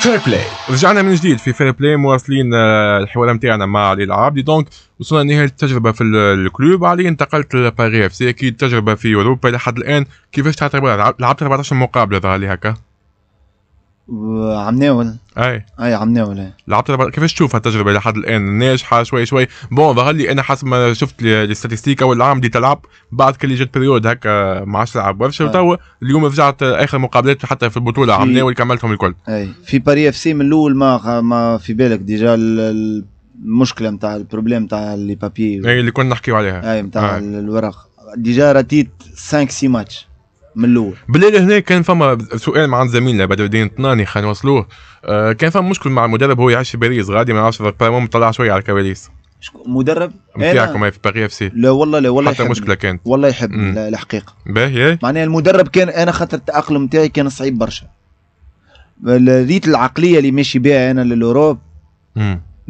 فير بلاي رجعنا من جديد في فير بلاي مواصلين آه، الحوار نتاعنا مع علي العابدي دونك وصلنا لنهايه التجربه في الكلوب علي انتقلت لباري اف سي اكيد تجربه في اوروبا لحد الان كيفاش تعتبرها لعبت 14 مقابله ظهر لي هكا عم ناول اي اي عم ناول اي لعبت كيفاش تشوف هالتجربه لحد الان ناجحه شوي شوي بون ظهر لي انا حسب ما شفت الاستاتستيك اول عام بديت تلعب بعد كل جات بريود هكا ما عادش تلعب برشا وتوا اليوم رجعت اخر مقابلات حتى في البطوله عم ناول كملتهم الكل اي في باري اف سي من الاول ما ما في بالك ديجا المشكله نتاع البروبليم نتاع لي بابي اي اللي كنا نحكيو عليها اي نتاع الورق ديجا رديت 5 6 ماتش من الاول بالليل هنا كان فما سؤال مع زميلنا بدر الدين الطناني خلينا نوصلوه آه كان فما مشكل مع المدرب هو يعيش في باريس غادي ما نعرفش طلع شويه على الكواليس مدرب نتاعكم في باريس اف سي لا والله لا والله حتى مشكله كانت والله يحب الحقيقه باهي إيه؟ معناها المدرب كان انا خاطر التاقلم نتاعي كان صعيب برشا ريت العقليه اللي ماشي بها انا للاوروب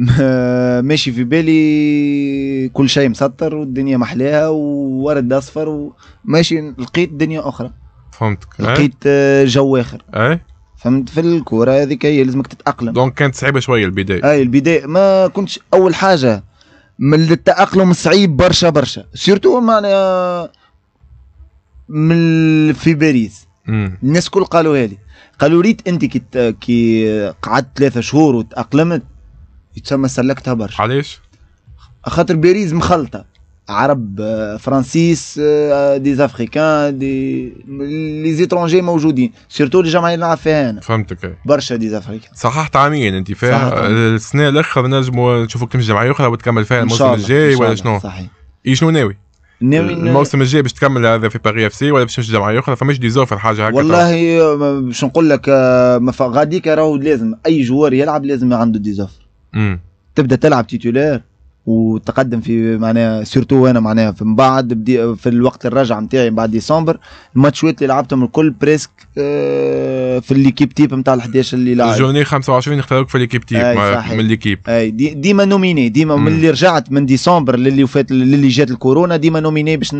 ماشي في بالي كل شيء مسطر والدنيا محلاها وورد اصفر وماشي لقيت دنيا اخرى فهمتك لقيت آه، جو اخر اي فهمت في الكوره هذيك هي لازمك تتاقلم دونك كانت صعيبه شويه البدايه اي البدايه ما كنتش اول حاجه من التاقلم صعيب برشا برشا سيرتو معنا من في باريس مم. الناس كل قالوا لي قالوا ريت انت كي كي قعدت ثلاثة شهور وتاقلمت يتسمى سلكتها برشا علاش؟ خاطر باريس مخلطه عرب فرانسيس دي افريكان دي لي زيترونجي موجودين سيرتو الجمعيه اللي نلعب فيها انا فهمتك برشا دي افريكان صححت عامين انت فيها السنه الاخر نجموا نشوفوا كم جمعيه اخرى وتكمل فيها الموسم الجاي ولا شنو؟ صحيح شنو ناوي؟ ناوي الموسم الجاي باش تكمل هذا في باري اف سي ولا باش تمشي جمعيه اخرى فماش دي زوفر حاجه هكا والله باش نقول لك آه، غاديك راهو لازم اي جوار يلعب لازم عنده دي زوفر تبدا تلعب تيتولير وتقدم في معناها سورتو انا معناها من بعد بدي في الوقت الرجعه نتاعي من بعد ديسمبر الماتشوات اللي لعبتهم الكل بريسك آه، في الليكيب تيب نتاع ال 11 اللي لعب جوني 25 اختاروك في الليكيب تيب آه، من الليكيب اي دي ديما نوميني ديما من اللي رجعت من ديسمبر للي فات للي جات الكورونا ديما نوميني باش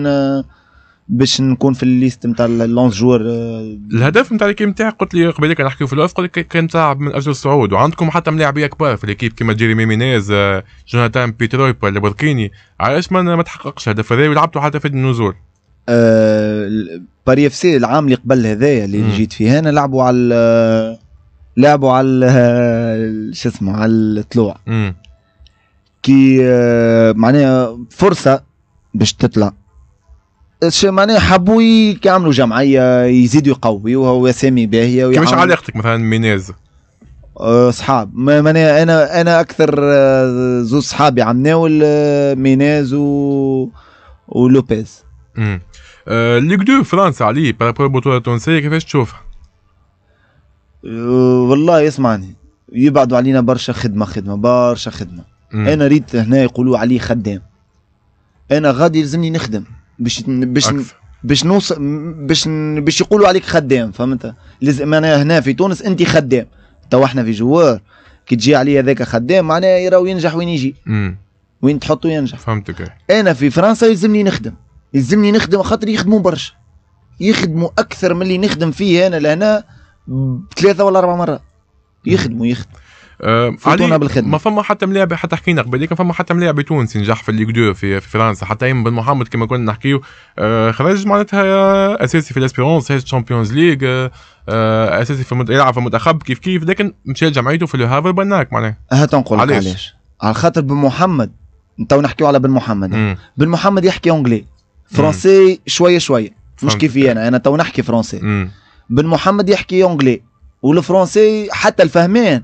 باش نكون في الليست نتاع اللونس جوار آه، الهدف نتاع الكيم نتاعك قلت لي قبل نحكي نحكيو في الوقت قلت لك كان تلعب من اجل الصعود وعندكم حتى ملاعبيه كبار في الاكيب كيما جيريمي مينيز آه، جوناتان بيتروي آه، ولا بركيني علاش ما ما تحققش الهدف هذا ولعبتوا حتى في النزول أه باري اف سي العام اللي قبل هذايا اللي جيت فيه انا لعبوا على لعبوا على شو اسمه على الطلوع كي معناها فرصه باش تطلع معناها حبوا يعملوا جمعيه يزيدوا يقويوها واسامي باهيه كيفاش علاقتك مثلا ميناز؟ اصحاب معناها انا انا اكثر euh, زوج صحابي عم ناول euh, ميناز و ولوبيز امم أه دو فرنسا عليه بارابور البطوله التونسيه كيفاش تشوفها؟ euh, والله اسمعني يبعدوا علينا برشا خدمه خدمه برشا خدمه مم. انا ريت هنا يقولوا عليه خدام انا غادي يلزمني نخدم باش باش باش نوصل باش باش يقولوا عليك خدام فهمت لازم معناها هنا في تونس انت خدام تو احنا في جوار كي تجي علي هذاك خدام معناها يراو ينجح وين يجي وين تحطه ينجح فهمتك انا في فرنسا يلزمني نخدم يلزمني نخدم خاطر يخدموا برشا يخدموا اكثر من اللي نخدم فيه انا لهنا ثلاثه ولا اربع مرات يخدموا يخدموا علي ما فما حتى ملاعب حتى حكينا قبل لكن فما حتى ملاعب تونسي نجح في الليغ في, في فرنسا حتى ايمن بن محمد كما كنا نحكيو أه، خرج معناتها اساسي في الاسبيرونس هاج تشامبيونز ليغ اساسي في يلعب في منتخب كيف كيف لكن مشى جمعيته في الهافر بناك معناها هتنقل علاش علاش على خاطر بن محمد تو نحكيو على بن محمد بن محمد يحكي انجلي فرنسي شويه شويه مش كيفي انا انا تو نحكي فرنسي بن محمد يحكي انجلي والفرنسي حتى الفهمان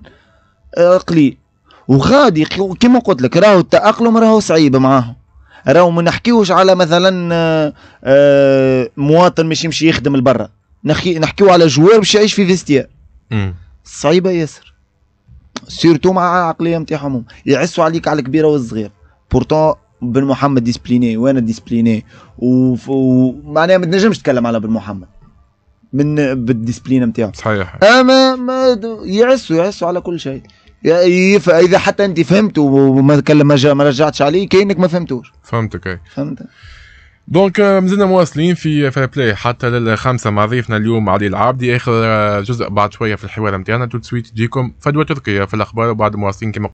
قليل وغادي كما قلت لك راهو التأقلم راهو صعيب معاهم راهو ما نحكيوش على مثلا آه، آه، مواطن باش يمشي يخدم لبرا نحكي نحكيو على جوار باش يعيش في فيستير صعيبه ياسر سيرتو مع العقليه نتاعهم هم يعسوا عليك على الكبيره والصغير بورتون بن محمد ديسبليني وانا ديسبليني ومعناها ما تنجمش تتكلم على بن محمد من بالديسبلين نتاعو صحيح اما ما يعسوا يعسوا على كل شيء اذا حتى انت فهمت وما ما رجعتش عليه كانك ما فهمتوش فهمتك اي فهمت دونك مازلنا مواصلين في فير بلاي حتى للخمسه مع ضيفنا اليوم علي العابدي اخر آه، جزء بعد شويه في الحوار نتاعنا تو سويت تجيكم فدوى تركيا في الاخبار وبعد مواصلين كما